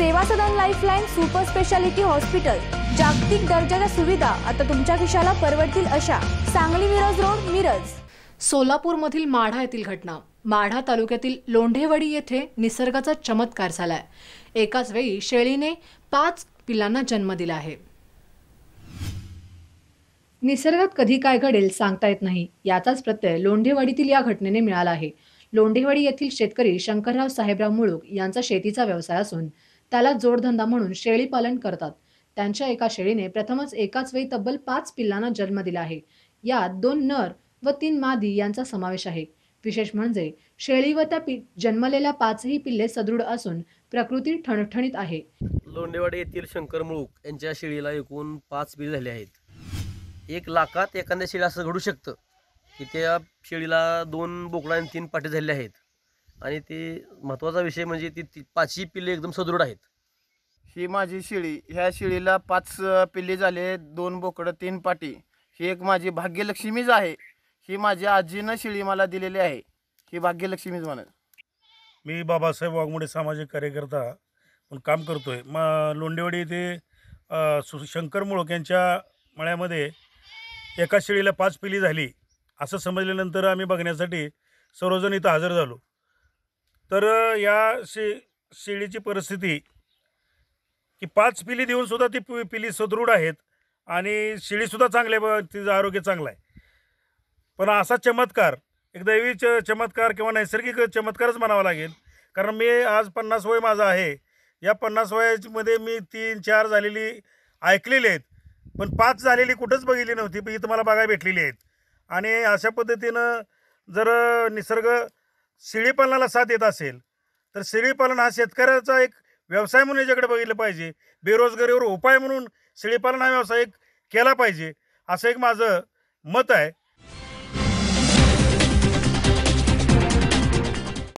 सेवा Sadan lifeline super speciality hospital जागतिक दर्जाच्या सुविधा आता तुमच्या खिशाला परवडतील अशा सांगली मिरज रोड मिरज सोलापूरमधील माढा येथील घटना माढा तालुक्यातील लोंढेवडी येथे निसर्गाचा चमत्कार झालाय एकाच वेळी शेळीने पाच पिल्लांना जन्म दिला आहे निसर्गात कधी काय घडेल सांगता येत नाही याचाच प्रत्यय लोंढेवाडीतील या घटनेने मिळाला आहे लोंढेवाडी येथील शेतकरी शंकरराव साहेबराव मुळूक यांचा शेतीचा व्यवसाय असून त्याला जोडधंदा म्हणून शेळी पालन करतात त्यांच्या एका शेळीने प्रथमच एकाच वेळी तब्बल पाच पिल्लांना जन्म दिला आहे यात दोन नर व तीन मादी यांचा समावेश आहे विशेष म्हणजे शेळी व त्या जन्मलेल्या पाचही पिल्ले सदृढ असून प्रकृती ठणठणीत आहे लोंडेवाडी येथील शंकर मुळूक यांच्या शेळीला एकूण पाच पिल्ले झाले आहेत एक लाखात एखाद्या शेळी असं घडू शकतं की त्या शेळीला दोन बोकडा आणि तीन पाठी झाले आहेत आणि ती महत्त्वाचा विषय म्हणजे ती ती पाचही पिल्ले एकदम सदृढ आहेत ही माझी शिळी ह्या शिळीला पाच पिल्ले झाले दोन बोकडं तीन पाटी ही एक माझी भाग्यलक्ष्मीच आहे ही माझी आजीनं शिळी मला दिलेली आहे ही भाग्यलक्ष्मीच म्हणत मी बाबासाहेब वाघमोडे सामाजिक कार्यकर्ता म्हणून काम करतो आहे म लोंडेवाडी ते शंकर मुळक यांच्या मळ्यामध्ये एका शिळीला पाच पिली झाली असं समजल्यानंतर आम्ही बघण्यासाठी सर्वजण इथं हजर झालो तर या शे शेळीची परिस्थिती की पाच पिली देऊन सुद्धा ती पि पिली सदृढ आहेत आणि शेळीसुद्धा चांगले तिचं आरोग्य चांगलं आहे पण असा चमत्कार एक दैवी च चमत्कार किंवा नैसर्गिक चमत्कारच म्हणावा लागेल कारण मी आज पन्नास वय माझं आहे या पन्नास वयामध्ये मी तीन चार झालेली ऐकलेली आहेत पण पाच झालेली कुठंच बघितली नव्हती पण इथं मला बघायला भेटलेली आहेत आणि अशा पद्धतीनं जर निसर्ग शेळीपालनाला साथ येत असेल तर शेळीपालन हा शेतकऱ्याचा एक व्यवसाय म्हणून याच्याकडे बघितलं पाहिजे बेरोजगारीवर उपाय म्हणून शेळीपालन हा व्यवसाय एक केला पाहिजे असं एक माझं मत आहे